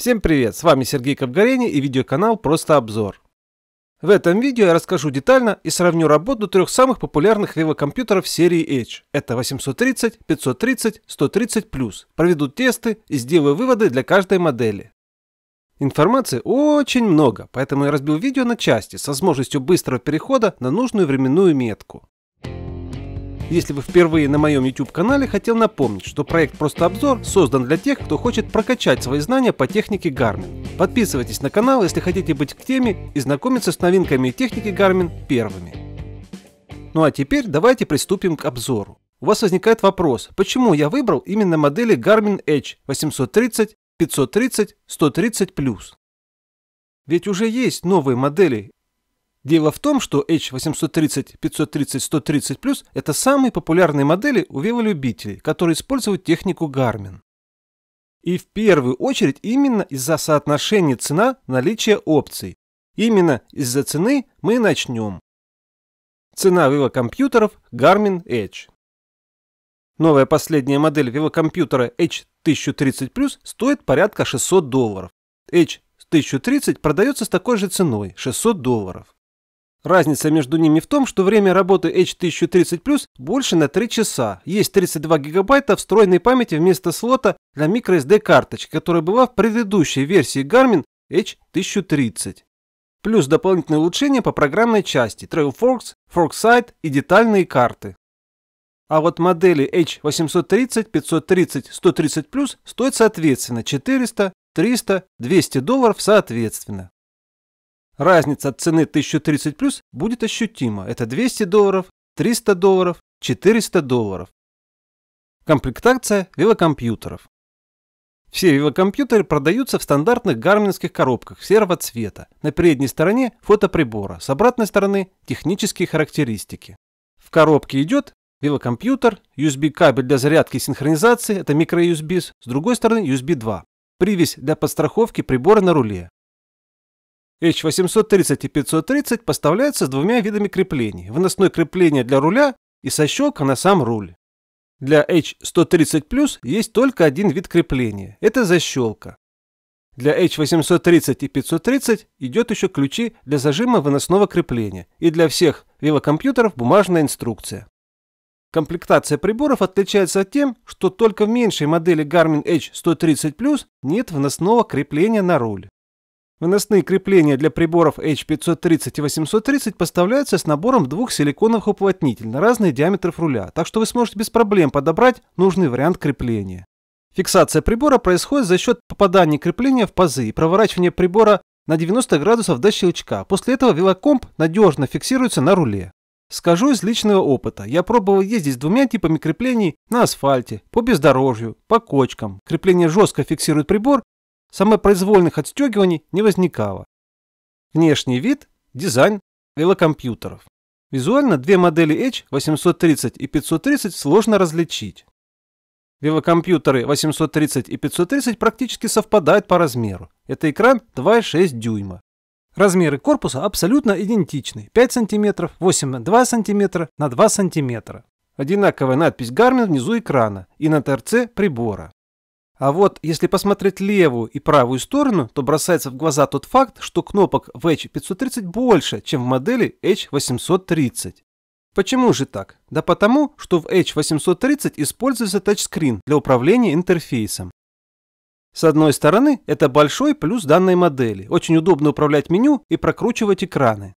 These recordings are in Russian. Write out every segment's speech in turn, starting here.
Всем привет, с вами Сергей Капгорени и видеоканал Просто Обзор. В этом видео я расскажу детально и сравню работу трех самых популярных вивокомпьютеров серии Edge. Это 830, 530, 130+. Проведу тесты и сделаю выводы для каждой модели. Информации очень много, поэтому я разбил видео на части с возможностью быстрого перехода на нужную временную метку. Если вы впервые на моем YouTube-канале, хотел напомнить, что проект «Просто обзор» создан для тех, кто хочет прокачать свои знания по технике Garmin. Подписывайтесь на канал, если хотите быть к теме и знакомиться с новинками техники Garmin первыми. Ну а теперь давайте приступим к обзору. У вас возникает вопрос, почему я выбрал именно модели Garmin Edge 830, 530, 130+. Ведь уже есть новые модели Дело в том, что H830, 530, 130+, это самые популярные модели у велолюбителей, которые используют технику Garmin. И в первую очередь именно из-за соотношения цена наличия опций. Именно из-за цены мы начнем. Цена велокомпьютеров Garmin Edge. Новая последняя модель велокомпьютера H1030+, стоит порядка 600 долларов. H1030 продается с такой же ценой – 600 долларов. Разница между ними в том, что время работы H1030+, больше на 3 часа. Есть 32 гигабайта встроенной памяти вместо слота для microSD-карточки, которая была в предыдущей версии Garmin H1030. Плюс дополнительные улучшения по программной части TrailForks, ForkSight и детальные карты. А вот модели H830, 530, 130+, стоят соответственно 400, 300, 200 долларов соответственно. Разница от цены 1030 плюс будет ощутима. Это 200 долларов, 300 долларов, 400 долларов. Комплектация велокомпьютеров. Все велокомпьютеры продаются в стандартных гарминских коробках серого цвета. На передней стороне фото прибора, с обратной стороны технические характеристики. В коробке идет велокомпьютер, USB кабель для зарядки и синхронизации, это микро USB, с другой стороны USB 2. Привязь для подстраховки прибора на руле. H830 и 530 поставляются с двумя видами креплений – выносное крепление для руля и со щелка на сам руль. Для H130+, есть только один вид крепления – это защелка. Для H830 и 530 идет еще ключи для зажима выносного крепления и для всех велокомпьютеров бумажная инструкция. Комплектация приборов отличается от тем, что только в меньшей модели Garmin H130 Plus нет выносного крепления на руль. Выносные крепления для приборов H530 и 830 поставляются с набором двух силиконовых уплотнителей на разные диаметры руля, так что вы сможете без проблем подобрать нужный вариант крепления. Фиксация прибора происходит за счет попадания крепления в пазы и проворачивания прибора на 90 градусов до щелчка. После этого велокомп надежно фиксируется на руле. Скажу из личного опыта. Я пробовал ездить с двумя типами креплений на асфальте, по бездорожью, по кочкам. Крепление жестко фиксирует прибор, самопроизвольных отстегиваний не возникало. Внешний вид, дизайн, велокомпьютеров. Визуально две модели H830 и 530 сложно различить. Велокомпьютеры 830 и 530 практически совпадают по размеру. Это экран 2,6 дюйма. Размеры корпуса абсолютно идентичны. 5 см, 8 на 2 см на 2 см. Одинаковая надпись Garmin внизу экрана и на торце прибора. А вот если посмотреть левую и правую сторону, то бросается в глаза тот факт, что кнопок в H530 больше, чем в модели H830. Почему же так? Да потому, что в H830 используется тачскрин для управления интерфейсом. С одной стороны, это большой плюс данной модели. Очень удобно управлять меню и прокручивать экраны.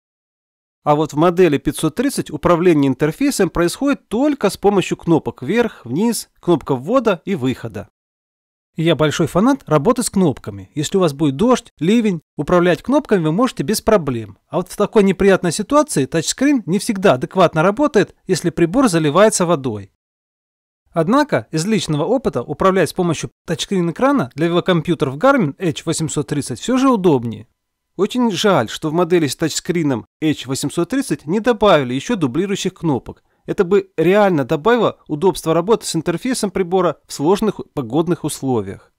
А вот в модели 530 управление интерфейсом происходит только с помощью кнопок вверх, вниз, кнопка ввода и выхода я большой фанат работы с кнопками. Если у вас будет дождь, ливень, управлять кнопками вы можете без проблем. А вот в такой неприятной ситуации тачскрин не всегда адекватно работает, если прибор заливается водой. Однако, из личного опыта управлять с помощью тачскрин-экрана для велокомпьютеров Garmin H830 все же удобнее. Очень жаль, что в модели с тачскрином H830 не добавили еще дублирующих кнопок, это бы реально добавило удобства работы с интерфейсом прибора в сложных погодных условиях.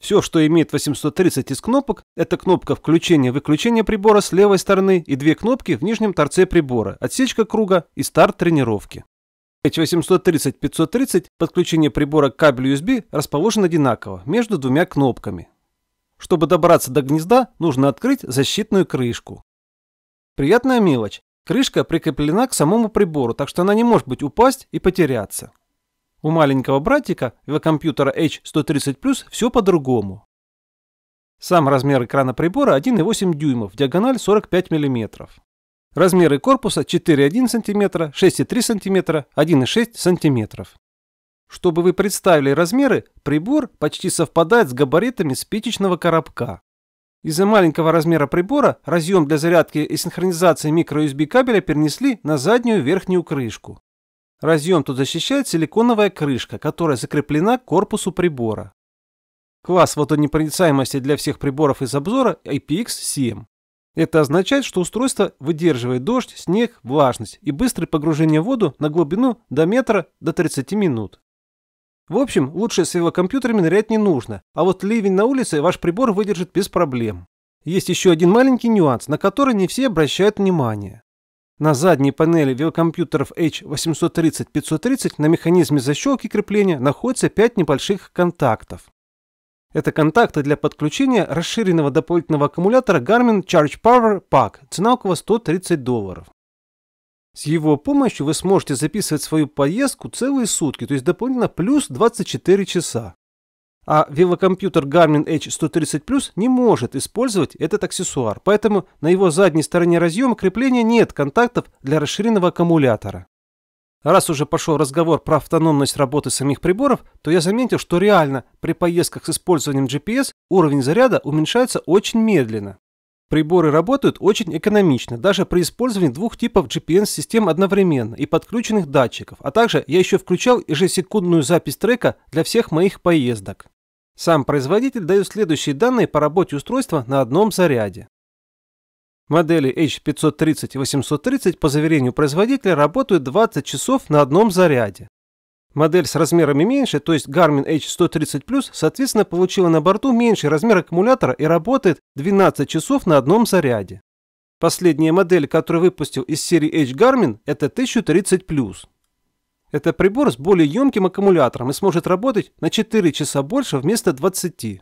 Все, что имеет 830 из кнопок, это кнопка включения-выключения прибора с левой стороны и две кнопки в нижнем торце прибора, отсечка круга и старт тренировки. H830-530 подключение прибора к кабелю USB расположен одинаково, между двумя кнопками. Чтобы добраться до гнезда, нужно открыть защитную крышку. Приятная мелочь. Крышка прикреплена к самому прибору, так что она не может быть упасть и потеряться. У маленького братика его H130+, все по-другому. Сам размер экрана прибора 1,8 дюймов, диагональ 45 мм. Размеры корпуса 4,1 см, 6,3 см, 1,6 см. Чтобы вы представили размеры, прибор почти совпадает с габаритами спичечного коробка. Из-за маленького размера прибора разъем для зарядки и синхронизации микро-USB кабеля перенесли на заднюю верхнюю крышку. Разъем тут защищает силиконовая крышка, которая закреплена к корпусу прибора. Класс водонепроницаемости для всех приборов из обзора IPX7. Это означает, что устройство выдерживает дождь, снег, влажность и быстрое погружение в воду на глубину до метра до 30 минут. В общем, лучше с его компьютерами нырять не нужно, а вот ливень на улице ваш прибор выдержит без проблем. Есть еще один маленький нюанс, на который не все обращают внимание. На задней панели велокомпьютеров H830-530 на механизме защелки крепления находится 5 небольших контактов. Это контакты для подключения расширенного дополнительного аккумулятора Garmin Charge Power Pack, цена около 130 долларов. С его помощью вы сможете записывать свою поездку целые сутки, то есть дополнительно плюс 24 часа. А велокомпьютер Garmin H130 Plus не может использовать этот аксессуар, поэтому на его задней стороне разъема крепления нет контактов для расширенного аккумулятора. Раз уже пошел разговор про автономность работы самих приборов, то я заметил, что реально при поездках с использованием GPS уровень заряда уменьшается очень медленно. Приборы работают очень экономично, даже при использовании двух типов GPS-систем одновременно и подключенных датчиков, а также я еще включал ежесекундную запись трека для всех моих поездок. Сам производитель дает следующие данные по работе устройства на одном заряде. Модели H530 и 830 по заверению производителя работают 20 часов на одном заряде. Модель с размерами меньше, то есть Garmin H130+, соответственно, получила на борту меньший размер аккумулятора и работает 12 часов на одном заряде. Последняя модель, которую выпустил из серии H Garmin, это 1030+. Это прибор с более емким аккумулятором и сможет работать на 4 часа больше вместо 20.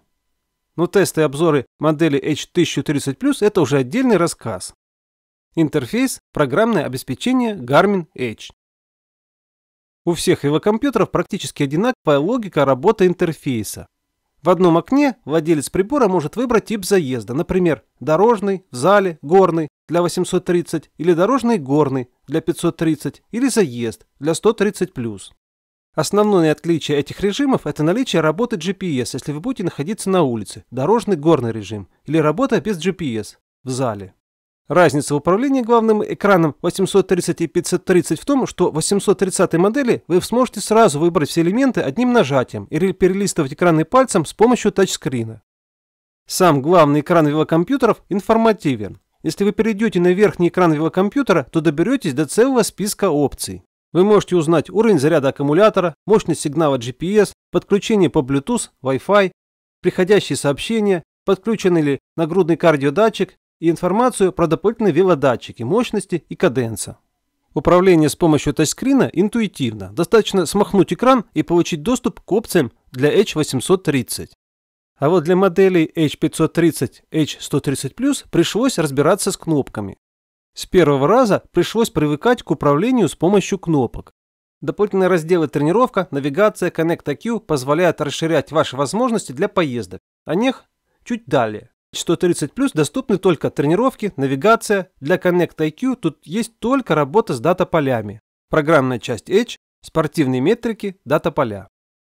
Но тесты и обзоры модели H1030+, это уже отдельный рассказ. Интерфейс – программное обеспечение Garmin Edge. У всех его компьютеров практически одинаковая логика работы интерфейса. В одном окне владелец прибора может выбрать тип заезда, например, дорожный, в зале, горный для 830 или дорожный горный для 530 или заезд для 130+. Основное отличие этих режимов – это наличие работы GPS, если вы будете находиться на улице, дорожный горный режим, или работа без GPS, в зале. Разница в управлении главным экраном 830 и 530 в том, что в 830 модели вы сможете сразу выбрать все элементы одним нажатием или перелистывать экраны пальцем с помощью тачскрина. Сам главный экран велокомпьютеров информативен. Если вы перейдете на верхний экран велокомпьютера, то доберетесь до целого списка опций. Вы можете узнать уровень заряда аккумулятора, мощность сигнала GPS, подключение по Bluetooth, Wi-Fi, приходящие сообщения, подключен ли нагрудный кардиодатчик, и информацию про дополнительные велодатчики, мощности и каденса. Управление с помощью тачскрина интуитивно. Достаточно смахнуть экран и получить доступ к опциям для H830. А вот для моделей H530, H130+, пришлось разбираться с кнопками. С первого раза пришлось привыкать к управлению с помощью кнопок. Дополнительные разделы «Тренировка», «Навигация», «Connect IQ» позволяют расширять ваши возможности для поездок. О них чуть далее что 30+, доступны только тренировки, навигация, для Connect IQ тут есть только работа с дата-полями, программная часть Edge, спортивные метрики, дата-поля.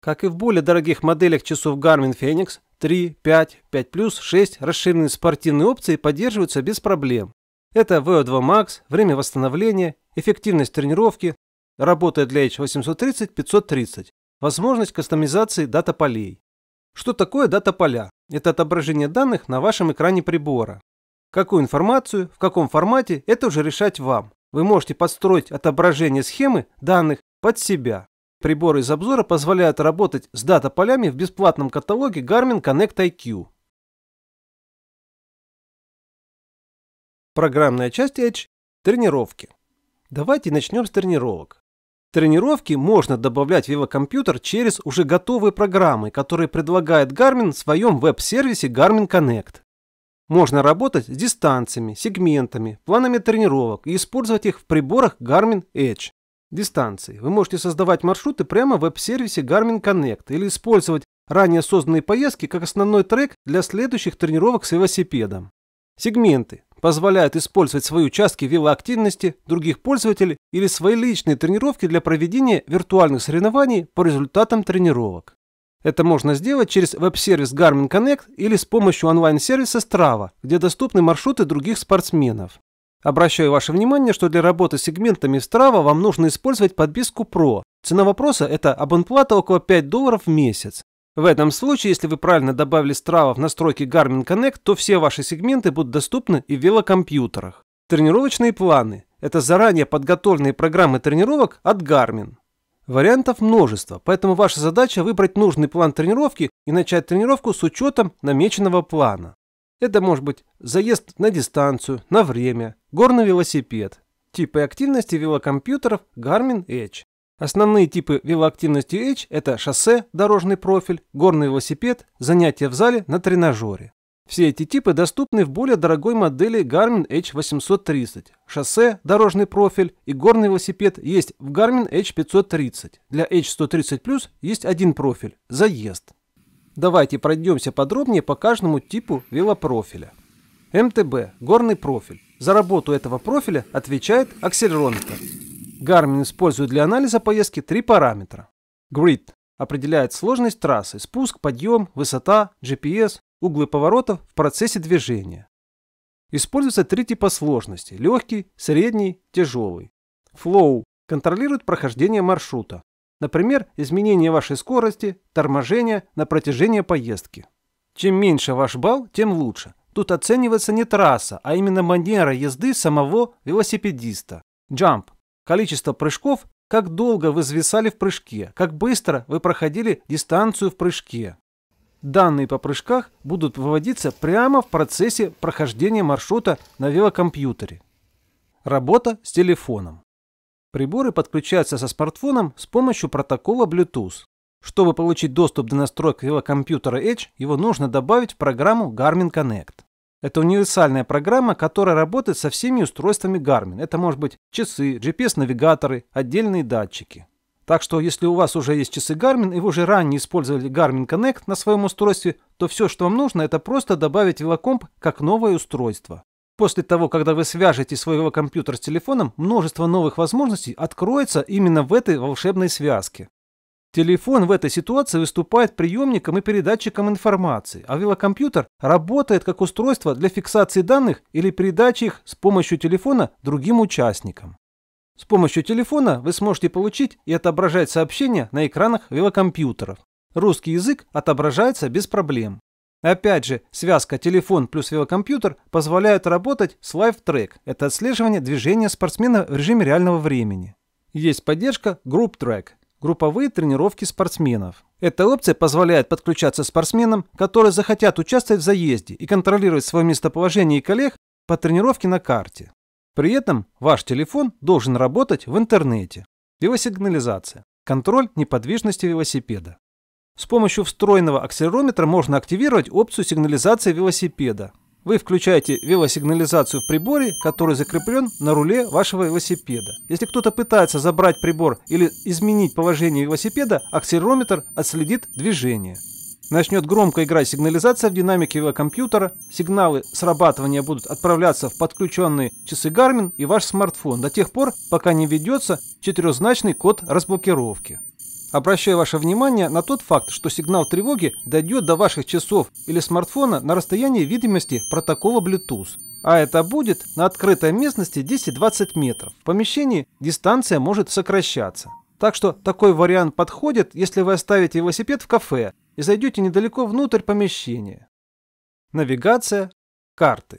Как и в более дорогих моделях часов Garmin Fenix, 3, 5, 5+, 6 расширенные спортивные опции поддерживаются без проблем. Это VO2 Max, время восстановления, эффективность тренировки, работает для H830-530, возможность кастомизации дата полей. Что такое дата поля? Это отображение данных на вашем экране прибора. Какую информацию, в каком формате, это уже решать вам. Вы можете подстроить отображение схемы данных под себя. Приборы из обзора позволяют работать с дата-полями в бесплатном каталоге Garmin Connect IQ. Программная часть Edge – тренировки. Давайте начнем с тренировок. Тренировки можно добавлять в его компьютер через уже готовые программы, которые предлагает Garmin в своем веб-сервисе Garmin Connect. Можно работать с дистанциями, сегментами, планами тренировок и использовать их в приборах Garmin Edge. Дистанции. Вы можете создавать маршруты прямо в веб-сервисе Garmin Connect или использовать ранее созданные поездки как основной трек для следующих тренировок с велосипедом. Сегменты позволяют использовать свои участки велоактивности других пользователей или свои личные тренировки для проведения виртуальных соревнований по результатам тренировок. Это можно сделать через веб-сервис Garmin Connect или с помощью онлайн-сервиса Strava, где доступны маршруты других спортсменов. Обращаю ваше внимание, что для работы с сегментами Strava вам нужно использовать подписку Pro. Цена вопроса – это абонплата около 5 долларов в месяц. В этом случае, если вы правильно добавили Strava в настройки Garmin Connect, то все ваши сегменты будут доступны и в велокомпьютерах. Тренировочные планы – это заранее подготовленные программы тренировок от Garmin. Вариантов множество, поэтому ваша задача выбрать нужный план тренировки и начать тренировку с учетом намеченного плана. Это может быть заезд на дистанцию, на время, горный велосипед, типы активности велокомпьютеров Garmin Edge. Основные типы велоактивности H – это шоссе, дорожный профиль, горный велосипед, занятия в зале на тренажере. Все эти типы доступны в более дорогой модели Garmin H830. Шоссе, дорожный профиль и горный велосипед есть в Garmin H530. Для H130+, есть один профиль – заезд. Давайте пройдемся подробнее по каждому типу велопрофиля. МТБ – горный профиль. За работу этого профиля отвечает акселерометр. Garmin использует для анализа поездки три параметра. Grid определяет сложность трассы, спуск, подъем, высота, GPS, углы поворотов в процессе движения. Используются три типа сложности – легкий, средний, тяжелый. Flow контролирует прохождение маршрута, например, изменение вашей скорости, торможение на протяжении поездки. Чем меньше ваш балл, тем лучше. Тут оценивается не трасса, а именно манера езды самого велосипедиста. Jump количество прыжков, как долго вы зависали в прыжке, как быстро вы проходили дистанцию в прыжке. Данные по прыжках будут выводиться прямо в процессе прохождения маршрута на велокомпьютере. Работа с телефоном. Приборы подключаются со смартфоном с помощью протокола Bluetooth. Чтобы получить доступ до настроек велокомпьютера Edge, его нужно добавить в программу Garmin Connect. Это универсальная программа, которая работает со всеми устройствами Garmin. Это может быть часы, GPS-навигаторы, отдельные датчики. Так что, если у вас уже есть часы Garmin и вы уже ранее использовали Garmin Connect на своем устройстве, то все, что вам нужно, это просто добавить Velocomp как новое устройство. После того, когда вы свяжете своего компьютер с телефоном, множество новых возможностей откроется именно в этой волшебной связке. Телефон в этой ситуации выступает приемником и передатчиком информации, а велокомпьютер работает как устройство для фиксации данных или передачи их с помощью телефона другим участникам. С помощью телефона вы сможете получить и отображать сообщения на экранах велокомпьютеров. Русский язык отображается без проблем. Опять же, связка телефон плюс велокомпьютер позволяет работать с Live Track. Это отслеживание движения спортсмена в режиме реального времени. Есть поддержка Group Track групповые тренировки спортсменов. Эта опция позволяет подключаться спортсменам, которые захотят участвовать в заезде и контролировать свое местоположение и коллег по тренировке на карте. При этом ваш телефон должен работать в интернете. Велосигнализация. Контроль неподвижности велосипеда. С помощью встроенного акселерометра можно активировать опцию сигнализации велосипеда, вы включаете велосигнализацию в приборе, который закреплен на руле вашего велосипеда. Если кто-то пытается забрать прибор или изменить положение велосипеда, акселерометр отследит движение. Начнет громко играть сигнализация в динамике велокомпьютера, сигналы срабатывания будут отправляться в подключенные часы Garmin и ваш смартфон до тех пор, пока не ведется четырехзначный код разблокировки. Обращаю ваше внимание на тот факт, что сигнал тревоги дойдет до ваших часов или смартфона на расстоянии видимости протокола Bluetooth. А это будет на открытой местности 10-20 метров. В помещении дистанция может сокращаться. Так что такой вариант подходит, если вы оставите велосипед в кафе и зайдете недалеко внутрь помещения. Навигация, карты.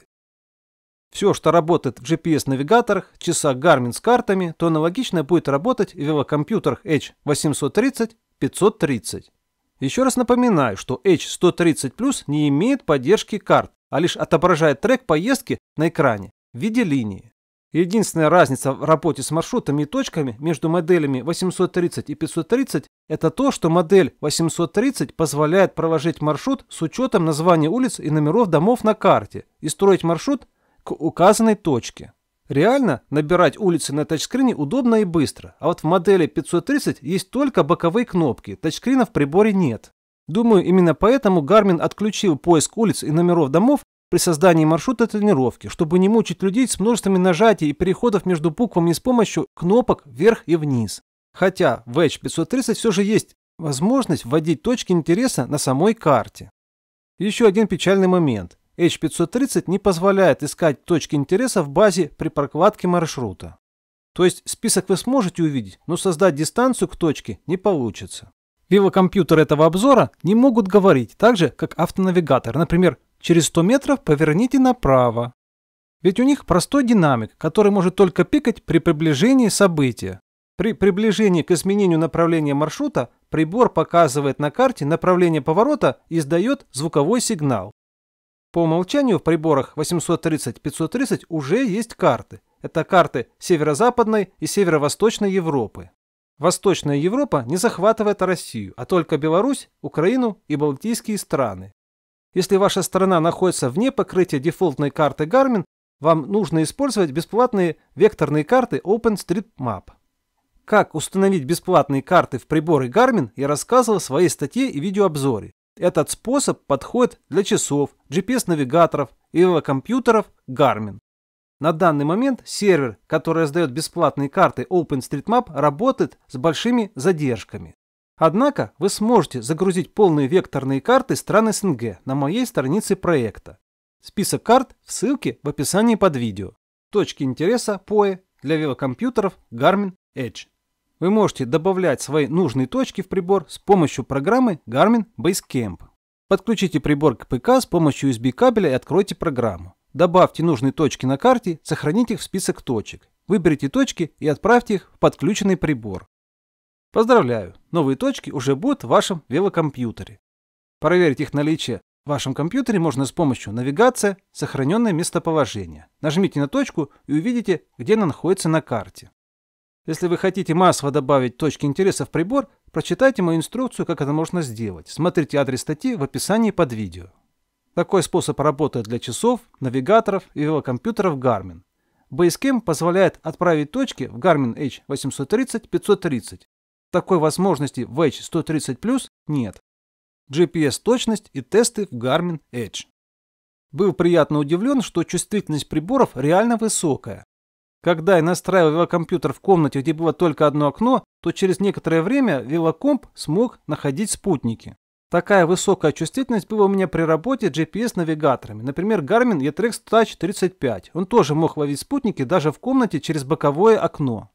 Все, что работает в GPS-навигаторах, часах Garmin с картами, то аналогично будет работать в велокомпьютерах H 830, 530. Еще раз напоминаю, что H 130 Plus не имеет поддержки карт, а лишь отображает трек поездки на экране в виде линии. Единственная разница в работе с маршрутами и точками между моделями 830 и 530 – это то, что модель 830 позволяет проложить маршрут с учетом названия улиц и номеров домов на карте и строить маршрут к указанной точке. Реально набирать улицы на тачскрине удобно и быстро, а вот в модели 530 есть только боковые кнопки, тачскрина в приборе нет. Думаю, именно поэтому Garmin отключил поиск улиц и номеров домов при создании маршрута тренировки, чтобы не мучить людей с множествами нажатий и переходов между буквами с помощью кнопок вверх и вниз. Хотя в Edge 530 все же есть возможность вводить точки интереса на самой карте. Еще один печальный момент. H530 не позволяет искать точки интереса в базе при прокладке маршрута. То есть список вы сможете увидеть, но создать дистанцию к точке не получится. Велокомпьютеры этого обзора не могут говорить так же, как автонавигатор. Например, через 100 метров поверните направо. Ведь у них простой динамик, который может только пикать при приближении события. При приближении к изменению направления маршрута прибор показывает на карте направление поворота и издает звуковой сигнал. По умолчанию в приборах 830-530 уже есть карты. Это карты северо-западной и северо-восточной Европы. Восточная Европа не захватывает Россию, а только Беларусь, Украину и Балтийские страны. Если ваша страна находится вне покрытия дефолтной карты Garmin, вам нужно использовать бесплатные векторные карты OpenStreetMap. Как установить бесплатные карты в приборы Garmin я рассказывал в своей статье и видеообзоре. Этот способ подходит для часов, GPS-навигаторов, и компьютеров Garmin. На данный момент сервер, который раздает бесплатные карты OpenStreetMap, работает с большими задержками. Однако вы сможете загрузить полные векторные карты стран СНГ на моей странице проекта. Список карт в ссылке в описании под видео. Точки интереса POE для велокомпьютеров Garmin Edge. Вы можете добавлять свои нужные точки в прибор с помощью программы Garmin Basecamp. Подключите прибор к ПК с помощью USB кабеля и откройте программу. Добавьте нужные точки на карте, сохраните их в список точек. Выберите точки и отправьте их в подключенный прибор. Поздравляю, новые точки уже будут в вашем велокомпьютере. Проверить их наличие в вашем компьютере можно с помощью навигации «Сохраненное местоположение». Нажмите на точку и увидите, где она находится на карте. Если вы хотите массово добавить точки интереса в прибор, прочитайте мою инструкцию, как это можно сделать. Смотрите адрес статьи в описании под видео. Такой способ работает для часов, навигаторов и велокомпьютеров Garmin. Basecamp позволяет отправить точки в Garmin H830-530. Такой возможности в H130+, нет. GPS-точность и тесты в Garmin Edge. Был приятно удивлен, что чувствительность приборов реально высокая. Когда я настраивал велокомпьютер в комнате, где было только одно окно, то через некоторое время велокомп смог находить спутники. Такая высокая чувствительность была у меня при работе GPS-навигаторами. Например, Garmin E-Trex Touch 35. Он тоже мог ловить спутники даже в комнате через боковое окно.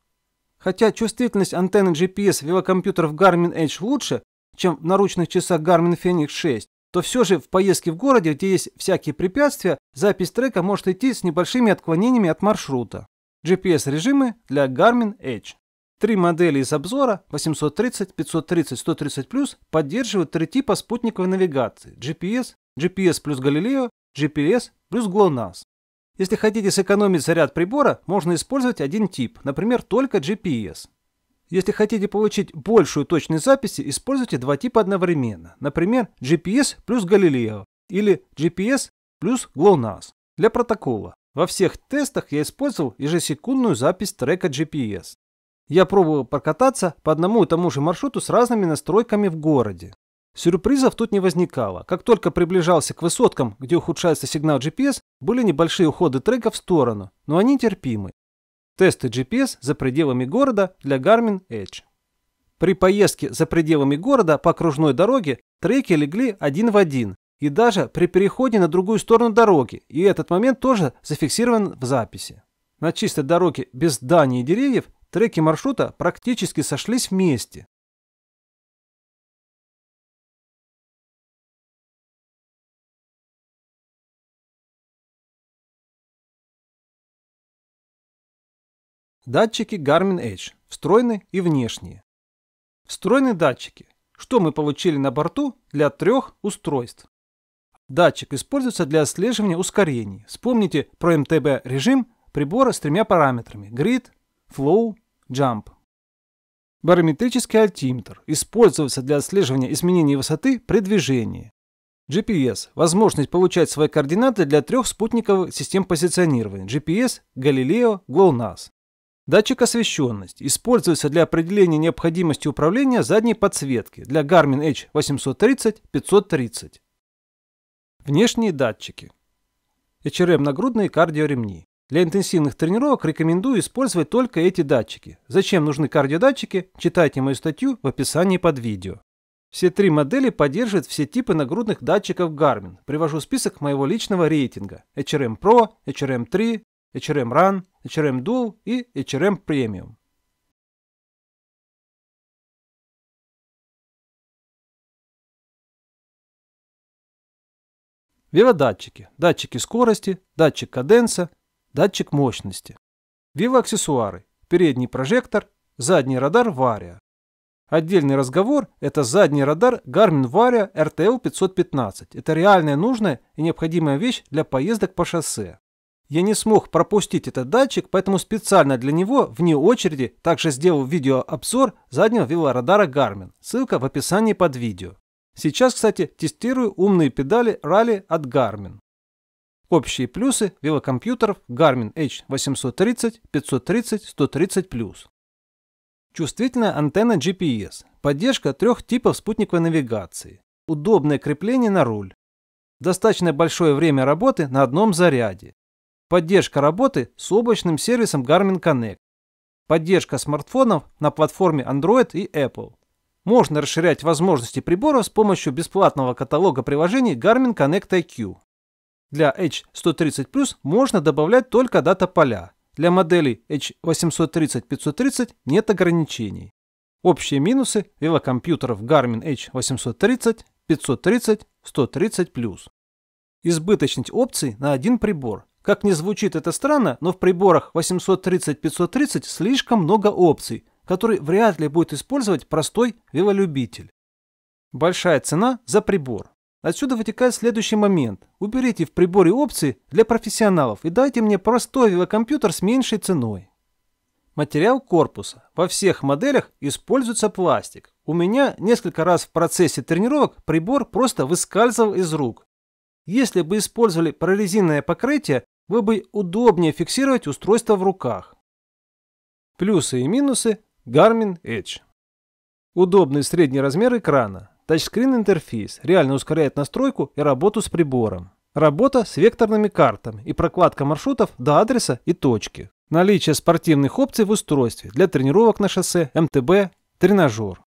Хотя чувствительность антенны GPS велокомпьютеров Garmin Edge лучше, чем в наручных часах Garmin Fenix 6, то все же в поездке в городе, где есть всякие препятствия, запись трека может идти с небольшими отклонениями от маршрута. GPS-режимы для Garmin Edge. Три модели из обзора 830, 530, 130+, поддерживают три типа спутниковой навигации GPS, GPS плюс Galileo, GPS плюс GLONASS. Если хотите сэкономить заряд прибора, можно использовать один тип, например, только GPS. Если хотите получить большую точность записи, используйте два типа одновременно, например, GPS плюс Galileo или GPS плюс GLONASS для протокола. Во всех тестах я использовал ежесекундную запись трека GPS. Я пробовал прокататься по одному и тому же маршруту с разными настройками в городе. Сюрпризов тут не возникало. Как только приближался к высоткам, где ухудшается сигнал GPS, были небольшие уходы трека в сторону, но они терпимы. Тесты GPS за пределами города для Garmin Edge. При поездке за пределами города по окружной дороге треки легли один в один, и даже при переходе на другую сторону дороги, и этот момент тоже зафиксирован в записи. На чистой дороге без зданий и деревьев треки маршрута практически сошлись вместе. Датчики Garmin Edge, встроенные и внешние. Встроенные датчики. Что мы получили на борту для трех устройств? Датчик используется для отслеживания ускорений. Вспомните про МТБ режим прибора с тремя параметрами – Grid, Flow, Jump. Барометрический альтиметр используется для отслеживания изменений высоты при движении. GPS – возможность получать свои координаты для трех спутниковых систем позиционирования – GPS, Galileo, GLONASS. Датчик освещенность используется для определения необходимости управления задней подсветки для Garmin Edge 830 530 Внешние датчики. HRM-нагрудные кардиоремни. Для интенсивных тренировок рекомендую использовать только эти датчики. Зачем нужны кардиодатчики, читайте мою статью в описании под видео. Все три модели поддерживают все типы нагрудных датчиков Garmin. Привожу список моего личного рейтинга. HRM Pro, HRM 3, HRM Run, HRM Dual и HRM Premium. Вива-датчики. скорости, датчик каденса, датчик мощности. вива Передний прожектор, задний радар Вария. Отдельный разговор – это задний радар Garmin Varia RTL 515. Это реальная нужная и необходимая вещь для поездок по шоссе. Я не смог пропустить этот датчик, поэтому специально для него, вне очереди, также сделал видеообзор заднего велорадара Garmin. Ссылка в описании под видео. Сейчас, кстати, тестирую умные педали Rally от Garmin. Общие плюсы велокомпьютеров Garmin H830, 530, 130+. Чувствительная антенна GPS, поддержка трех типов спутниковой навигации, удобное крепление на руль, достаточно большое время работы на одном заряде, поддержка работы с облачным сервисом Garmin Connect, поддержка смартфонов на платформе Android и Apple. Можно расширять возможности прибора с помощью бесплатного каталога приложений Garmin Connect IQ. Для H130+, можно добавлять только дата-поля. Для моделей H830-530 нет ограничений. Общие минусы велокомпьютеров Garmin H830, 530, 130+. Избыточность опций на один прибор. Как ни звучит это странно, но в приборах 830-530 слишком много опций, который вряд ли будет использовать простой велолюбитель. Большая цена за прибор. Отсюда вытекает следующий момент. Уберите в приборе опции для профессионалов и дайте мне простой велокомпьютер с меньшей ценой. Материал корпуса. Во всех моделях используется пластик. У меня несколько раз в процессе тренировок прибор просто выскальзывал из рук. Если бы использовали прорезинное покрытие, вы бы удобнее фиксировать устройство в руках. Плюсы и минусы Garmin Edge. Удобный средний размер экрана. Тачскрин интерфейс реально ускоряет настройку и работу с прибором. Работа с векторными картами и прокладка маршрутов до адреса и точки. Наличие спортивных опций в устройстве для тренировок на шоссе, МТБ, тренажер.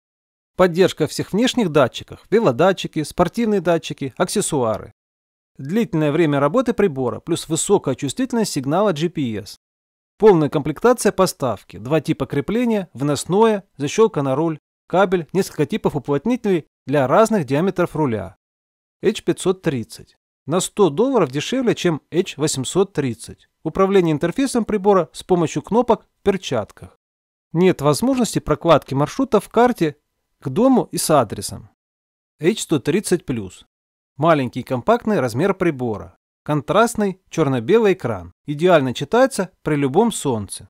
Поддержка всех внешних датчиков, велодатчики, спортивные датчики, аксессуары. Длительное время работы прибора плюс высокая чувствительность сигнала GPS. Полная комплектация поставки, два типа крепления, выносное, защелка на руль, кабель, несколько типов уплотнителей для разных диаметров руля. H530. На 100 долларов дешевле, чем H830. Управление интерфейсом прибора с помощью кнопок в перчатках. Нет возможности прокладки маршрута в карте к дому и с адресом. H130+. Маленький компактный размер прибора. Контрастный черно-белый экран. Идеально читается при любом солнце.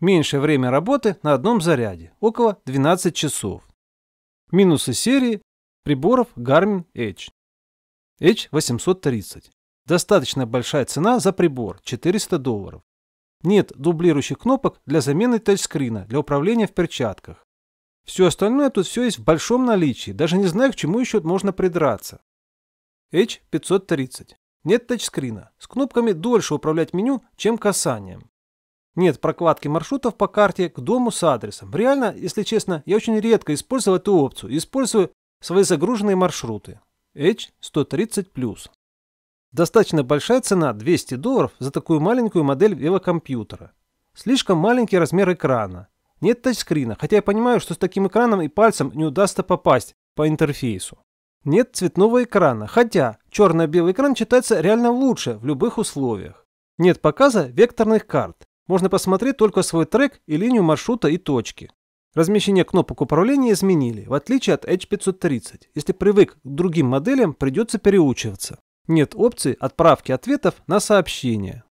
Меньшее время работы на одном заряде, около 12 часов. Минусы серии приборов Garmin Edge. Edge 830. Достаточно большая цена за прибор – 400 долларов. Нет дублирующих кнопок для замены тачскрина для управления в перчатках. Все остальное тут все есть в большом наличии, даже не знаю, к чему еще можно придраться. H530. Нет тачскрина. С кнопками дольше управлять меню, чем касанием. Нет прокладки маршрутов по карте к дому с адресом. Реально, если честно, я очень редко использовал эту опцию. Использую свои загруженные маршруты. H130+. Достаточно большая цена 200 долларов за такую маленькую модель велокомпьютера. Слишком маленький размер экрана. Нет тачскрина, хотя я понимаю, что с таким экраном и пальцем не удастся попасть по интерфейсу нет цветного экрана, хотя черно-белый экран читается реально лучше в любых условиях. Нет показа векторных карт, можно посмотреть только свой трек и линию маршрута и точки. Размещение кнопок управления изменили, в отличие от Edge 530. Если привык к другим моделям, придется переучиваться. Нет опции отправки ответов на сообщения.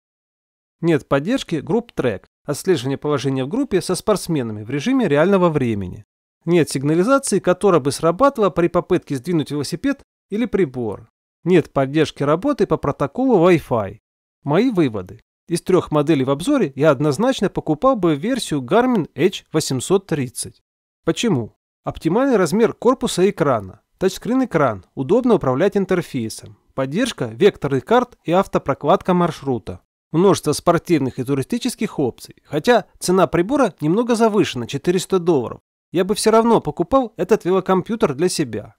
Нет поддержки групп трек, отслеживания положения в группе со спортсменами в режиме реального времени. Нет сигнализации, которая бы срабатывала при попытке сдвинуть велосипед или прибор. Нет поддержки работы по протоколу Wi-Fi. Мои выводы. Из трех моделей в обзоре я однозначно покупал бы версию Garmin Edge 830 Почему? Оптимальный размер корпуса и экрана. Тачскрин-экран. Удобно управлять интерфейсом. Поддержка векторных карт и автопрокладка маршрута. Множество спортивных и туристических опций. Хотя цена прибора немного завышена – 400 долларов я бы все равно покупал этот велокомпьютер для себя.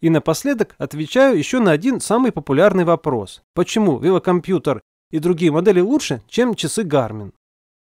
И напоследок отвечаю еще на один самый популярный вопрос. Почему велокомпьютер и другие модели лучше, чем часы Garmin?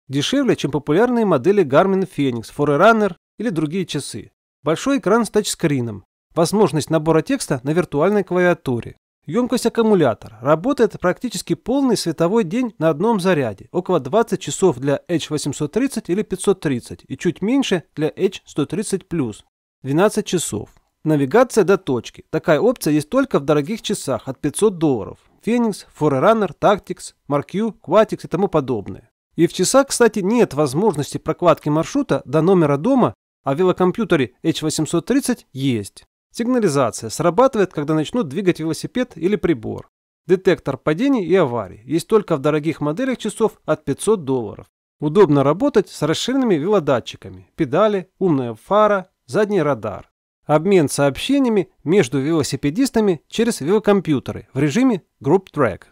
Дешевле, чем популярные модели Garmin Phoenix, Forerunner или другие часы. Большой экран с тачскрином. Возможность набора текста на виртуальной клавиатуре. Емкость аккумулятора. Работает практически полный световой день на одном заряде. Около 20 часов для H830 или 530 и чуть меньше для H130+. 12 часов. Навигация до точки. Такая опция есть только в дорогих часах от 500 долларов. Phoenix, Forerunner, Tactics, Mark Q, Quatix и тому подобное. И в часах, кстати, нет возможности прокладки маршрута до номера дома, а в велокомпьютере H830 есть. Сигнализация срабатывает, когда начнут двигать велосипед или прибор. Детектор падений и аварий есть только в дорогих моделях часов от 500 долларов. Удобно работать с расширенными велодатчиками, педали, умная фара, задний радар. Обмен сообщениями между велосипедистами через велокомпьютеры в режиме Group Track.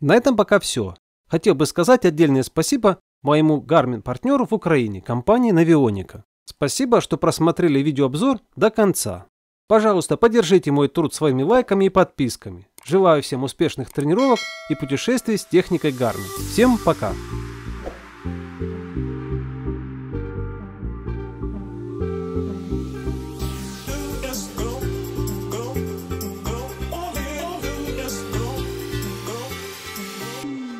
На этом пока все. Хотел бы сказать отдельное спасибо моему Garmin-партнеру в Украине, компании Navionica. Спасибо, что просмотрели видеообзор до конца. Пожалуйста, поддержите мой труд своими лайками и подписками. Желаю всем успешных тренировок и путешествий с техникой Гарми. Всем пока!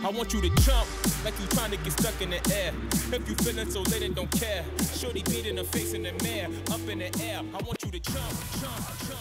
I want you to jump. like you trying to get stuck in the air. If you feeling so late and don't care, shorty beating her face in the mirror, up in the air. I want you to jump, jump, jump.